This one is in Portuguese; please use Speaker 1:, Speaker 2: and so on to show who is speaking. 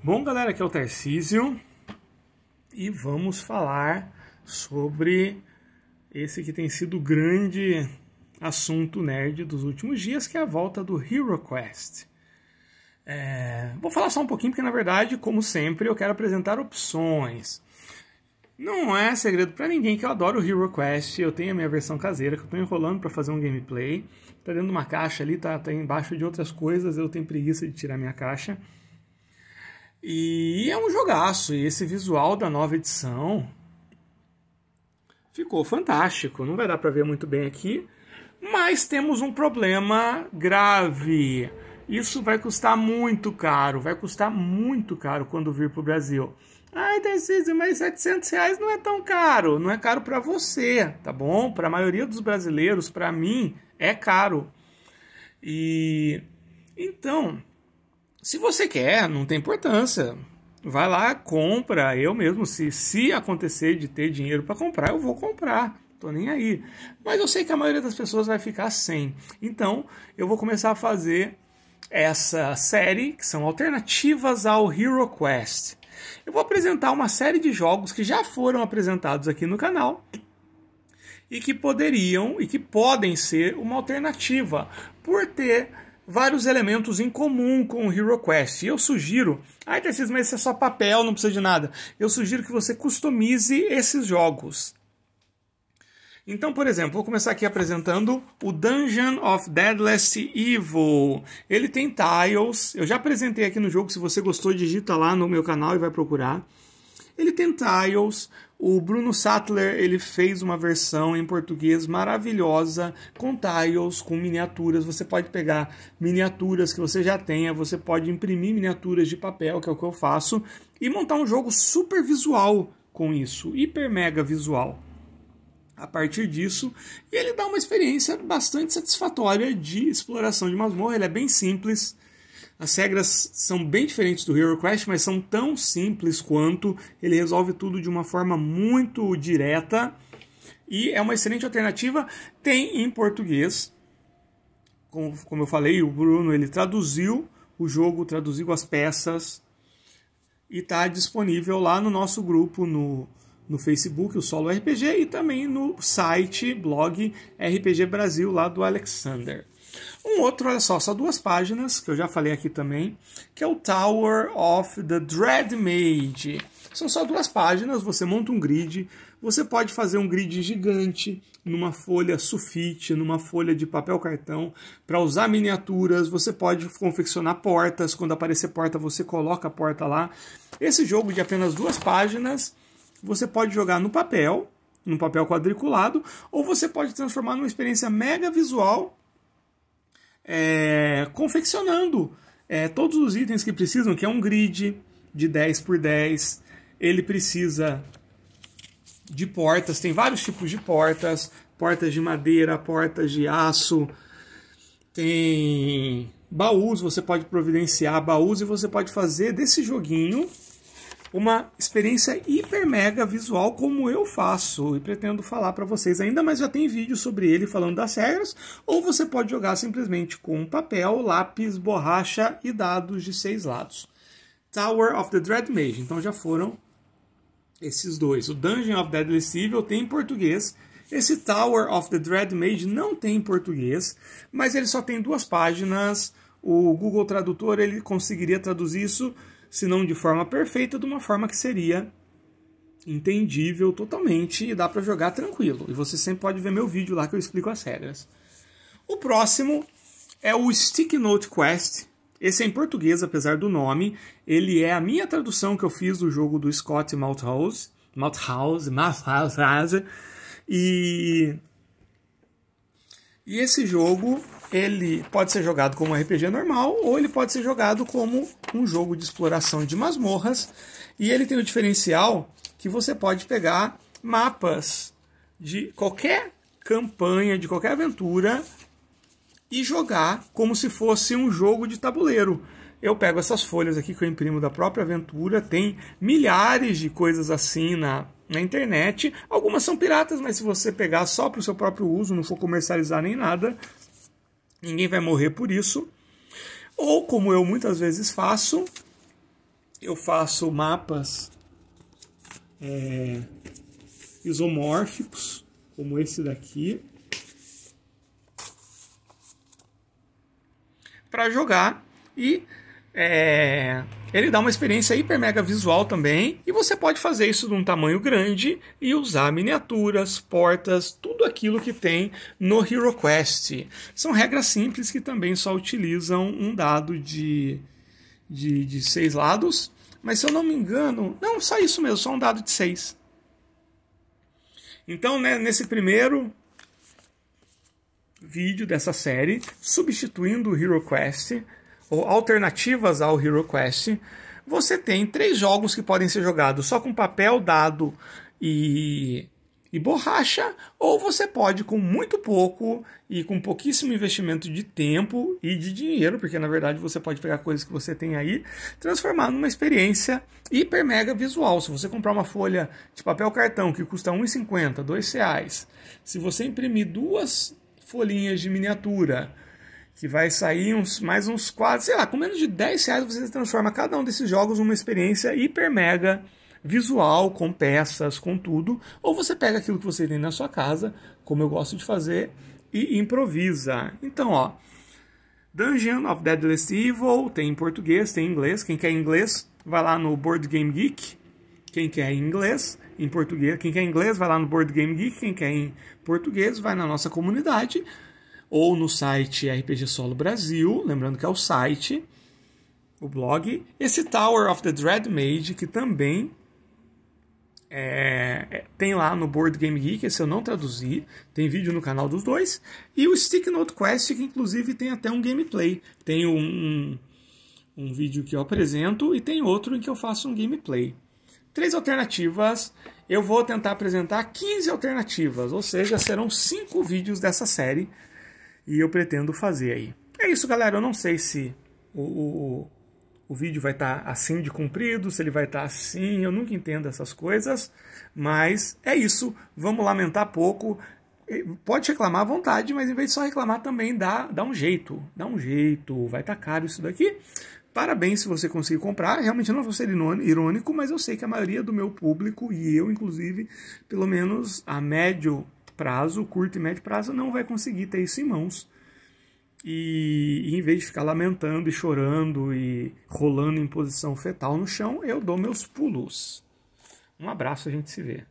Speaker 1: Bom, galera, aqui é o Tarcísio e vamos falar sobre esse que tem sido o grande assunto nerd dos últimos dias, que é a volta do HeroQuest. É... Vou falar só um pouquinho, porque na verdade, como sempre, eu quero apresentar opções. Não é segredo para ninguém que eu adoro o HeroQuest, eu tenho a minha versão caseira que eu estou enrolando para fazer um gameplay. Tá dentro de uma caixa ali, tá, tá embaixo de outras coisas, eu tenho preguiça de tirar minha caixa. E é um jogaço, e esse visual da nova edição ficou fantástico. Não vai dar para ver muito bem aqui, mas temos um problema grave. Isso vai custar muito caro, vai custar muito caro quando vir para o Brasil. Ai, Tarcísio, mas 700 reais não é tão caro. Não é caro para você, tá bom? Para a maioria dos brasileiros, para mim, é caro. E então, se você quer, não tem importância. Vai lá, compra. Eu mesmo, se, se acontecer de ter dinheiro para comprar, eu vou comprar. Tô nem aí. Mas eu sei que a maioria das pessoas vai ficar sem. Então, eu vou começar a fazer essa série, que são alternativas ao Hero Quest Eu vou apresentar uma série de jogos que já foram apresentados aqui no canal e que poderiam e que podem ser uma alternativa por ter vários elementos em comum com o HeroQuest. E eu sugiro, ai Tarcísio, mas isso é só papel, não precisa de nada. Eu sugiro que você customize esses jogos. Então, por exemplo, vou começar aqui apresentando o Dungeon of Deadless Evil. Ele tem tiles, eu já apresentei aqui no jogo, se você gostou digita lá no meu canal e vai procurar ele tem Tiles. O Bruno Sattler ele fez uma versão em português maravilhosa com tiles, com miniaturas. Você pode pegar miniaturas que você já tenha, você pode imprimir miniaturas de papel, que é o que eu faço, e montar um jogo super visual com isso, hiper mega visual a partir disso, e ele dá uma experiência bastante satisfatória de exploração de masmorra. Ele é bem simples, as regras são bem diferentes do Hero Crash, mas são tão simples quanto. Ele resolve tudo de uma forma muito direta e é uma excelente alternativa. Tem em português, como, como eu falei, o Bruno ele traduziu o jogo, traduziu as peças e está disponível lá no nosso grupo no, no Facebook, o Solo RPG, e também no site, blog RPG Brasil lá do Alexander. Um outro, olha só, só duas páginas, que eu já falei aqui também, que é o Tower of the Dread Mage. São só duas páginas, você monta um grid, você pode fazer um grid gigante numa folha sulfite, numa folha de papel cartão, para usar miniaturas, você pode confeccionar portas, quando aparecer porta você coloca a porta lá. Esse jogo de apenas duas páginas, você pode jogar no papel, no papel quadriculado, ou você pode transformar numa experiência mega visual é, confeccionando é, todos os itens que precisam, que é um grid de 10 por 10. Ele precisa de portas, tem vários tipos de portas, portas de madeira, portas de aço, tem baús, você pode providenciar baús e você pode fazer desse joguinho uma experiência hiper mega visual como eu faço e pretendo falar para vocês ainda, mas já tem vídeo sobre ele falando das regras, ou você pode jogar simplesmente com papel, lápis, borracha e dados de seis lados. Tower of the Dread Mage, então já foram esses dois. O Dungeon of Deadly Civil tem em português, esse Tower of the Dread Mage não tem em português, mas ele só tem duas páginas. O Google Tradutor ele conseguiria traduzir isso se não de forma perfeita, de uma forma que seria entendível totalmente e dá para jogar tranquilo. E você sempre pode ver meu vídeo lá que eu explico as regras. O próximo é o Stick Note Quest. Esse é em português, apesar do nome. Ele é a minha tradução que eu fiz do jogo do Scott Malthouse. Malthouse, Malthouse. E, e esse jogo ele pode ser jogado como um RPG normal ou ele pode ser jogado como um jogo de exploração de masmorras. E ele tem o diferencial que você pode pegar mapas de qualquer campanha, de qualquer aventura e jogar como se fosse um jogo de tabuleiro. Eu pego essas folhas aqui que eu imprimo da própria aventura, tem milhares de coisas assim na, na internet. Algumas são piratas, mas se você pegar só para o seu próprio uso, não for comercializar nem nada, ninguém vai morrer por isso. Ou como eu muitas vezes faço, eu faço mapas é, isomórficos, como esse daqui, para jogar e é, ele dá uma experiência hiper mega visual também, e você pode fazer isso de um tamanho grande e usar miniaturas, portas, tudo aquilo que tem no HeroQuest. São regras simples que também só utilizam um dado de, de, de seis lados, mas se eu não me engano, não, só isso mesmo, só um dado de seis. Então, né, nesse primeiro vídeo dessa série, substituindo o HeroQuest, ou alternativas ao Hero Quest, você tem três jogos que podem ser jogados só com papel, dado e, e borracha, ou você pode com muito pouco e com pouquíssimo investimento de tempo e de dinheiro, porque na verdade você pode pegar coisas que você tem aí, transformar numa experiência hiper mega visual. Se você comprar uma folha de papel cartão que custa R$ 1,50, R$ reais, se você imprimir duas folhinhas de miniatura que vai sair uns mais uns quase, sei lá, com menos de 10 reais você transforma cada um desses jogos numa experiência hiper mega visual, com peças, com tudo. Ou você pega aquilo que você tem na sua casa, como eu gosto de fazer, e improvisa. Então, ó, Dungeon of Deadless Evil tem em português, tem em inglês. Quem quer inglês, vai lá no Board Game Geek. Quem quer em inglês, em português. Quem quer em inglês, vai lá no Board Game Geek. Quem quer em português, vai na nossa comunidade ou no site RPG Solo Brasil, lembrando que é o site, o blog. Esse Tower of the Dread Mage, que também é, é, tem lá no Board Game Geek, esse eu não traduzi, tem vídeo no canal dos dois, e o Stick Note Quest, que inclusive tem até um gameplay, tem um, um vídeo que eu apresento e tem outro em que eu faço um gameplay. Três alternativas, eu vou tentar apresentar 15 alternativas, ou seja, serão cinco vídeos dessa série e eu pretendo fazer aí. É isso, galera. Eu não sei se o, o, o vídeo vai estar tá assim de comprido, se ele vai estar tá assim, eu nunca entendo essas coisas, mas é isso. Vamos lamentar pouco. Pode reclamar à vontade, mas em vez de só reclamar também, dá, dá um jeito. Dá um jeito. Vai estar tá caro isso daqui. Parabéns se você conseguir comprar. Realmente não vou ser irônico, mas eu sei que a maioria do meu público, e eu inclusive, pelo menos a médio prazo, curto e médio prazo, não vai conseguir ter isso em mãos. E, e, em vez de ficar lamentando e chorando e rolando em posição fetal no chão, eu dou meus pulos. Um abraço, a gente se vê.